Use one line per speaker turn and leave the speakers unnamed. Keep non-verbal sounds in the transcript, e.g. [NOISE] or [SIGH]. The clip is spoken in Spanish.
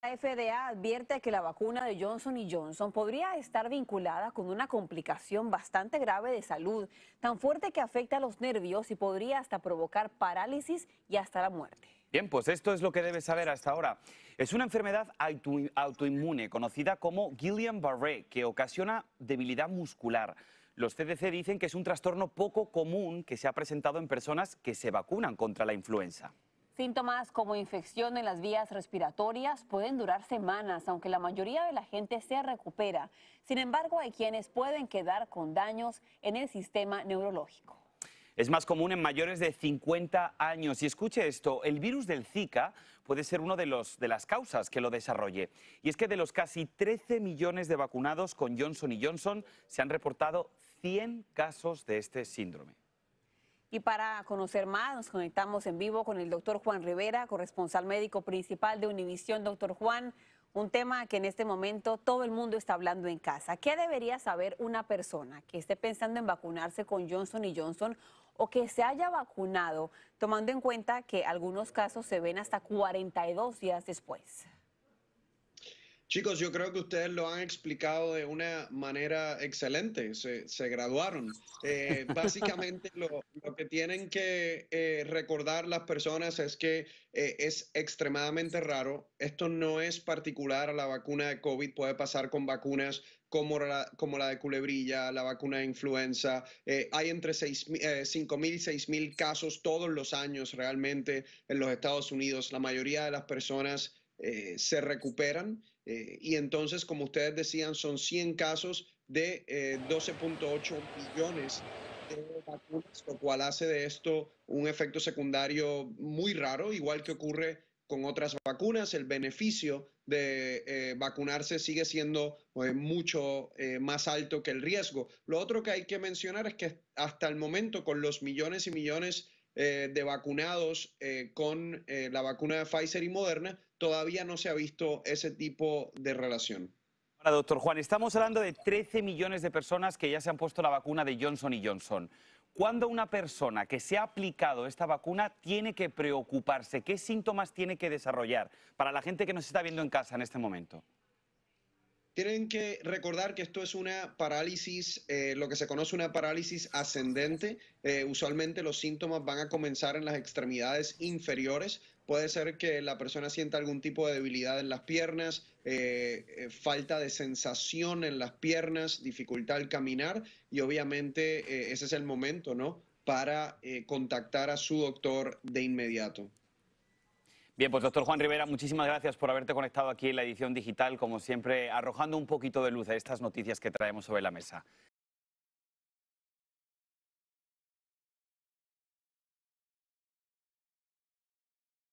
La FDA advierte que la vacuna de Johnson y Johnson podría estar vinculada con una complicación bastante grave de salud, tan fuerte que afecta a los nervios y podría hasta provocar parálisis y hasta la muerte.
Bien, pues esto es lo que debes saber hasta ahora. Es una enfermedad autoinmune conocida como Guillain-Barré que ocasiona debilidad muscular. Los CDC dicen que es un trastorno poco común que se ha presentado en personas que se vacunan contra la influenza.
Síntomas como infección en las vías respiratorias pueden durar semanas, aunque la mayoría de la gente se recupera. Sin embargo, hay quienes pueden quedar con daños en el sistema neurológico.
Es más común en mayores de 50 años. Y escuche esto, el virus del Zika puede ser una de, de las causas que lo desarrolle. Y es que de los casi 13 millones de vacunados con Johnson y Johnson, se han reportado 100 casos de este síndrome.
Y para conocer más, nos conectamos en vivo con el doctor Juan Rivera, corresponsal médico principal de Univisión. Doctor Juan, un tema que en este momento todo el mundo está hablando en casa. ¿Qué debería saber una persona que esté pensando en vacunarse con Johnson y Johnson o que se haya vacunado, tomando en cuenta que algunos casos se ven hasta 42 días después?
Chicos, yo creo que ustedes lo han explicado de una manera excelente. Se, graduaron. Eh, [LAUGHS] básicamente lo, que tienen que eh, recordar las personas es que eh, es extremadamente raro. Esto no es particular a la vacuna de COVID. Puede pasar con vacunas como la, como la de culebrilla, la vacuna de influenza. hay entre 5.000 y 6.000 casos todos los años realmente en los Estados Unidos. La mayoría de las personas eh, se recuperan eh, y entonces, como ustedes decían, son 100 casos de 12.8 eh, millones de vacunas, lo cual hace de esto un efecto secundario muy raro, igual que ocurre con otras vacunas, el beneficio de vacunarse sigue siendo mucho más alto que el riesgo. Lo otro que hay que mencionar es que hasta el momento, con los millones y millones eh, de vacunados eh, con eh, la vacuna de Pfizer y Moderna, todavía no se ha visto
ese tipo de relación. doctor Juan, estamos hablando de 13 millones de personas que ya se han puesto la vacuna de Johnson y Johnson. ¿Cuándo una persona que se ha aplicado esta vacuna tiene que preocuparse? ¿Qué síntomas tiene que desarrollar para la gente que nos está viendo en casa en este momento?
Tienen que recordar que esto es una parálisis, eh, lo que se conoce una parálisis ascendente. Eh, usualmente los síntomas van a comenzar en las extremidades inferiores. Puede ser que la persona sienta algún tipo de debilidad en las piernas, eh, falta de sensación en las piernas, dificultad al caminar y obviamente ese es el momento, ¿no? Para contactar a su
doctor de inmediato. Bien, pues doctor Juan Rivera, muchísimas gracias por haberte conectado aquí en la edición digital, como siempre, arrojando un poquito de luz a estas noticias que traemos sobre la mesa.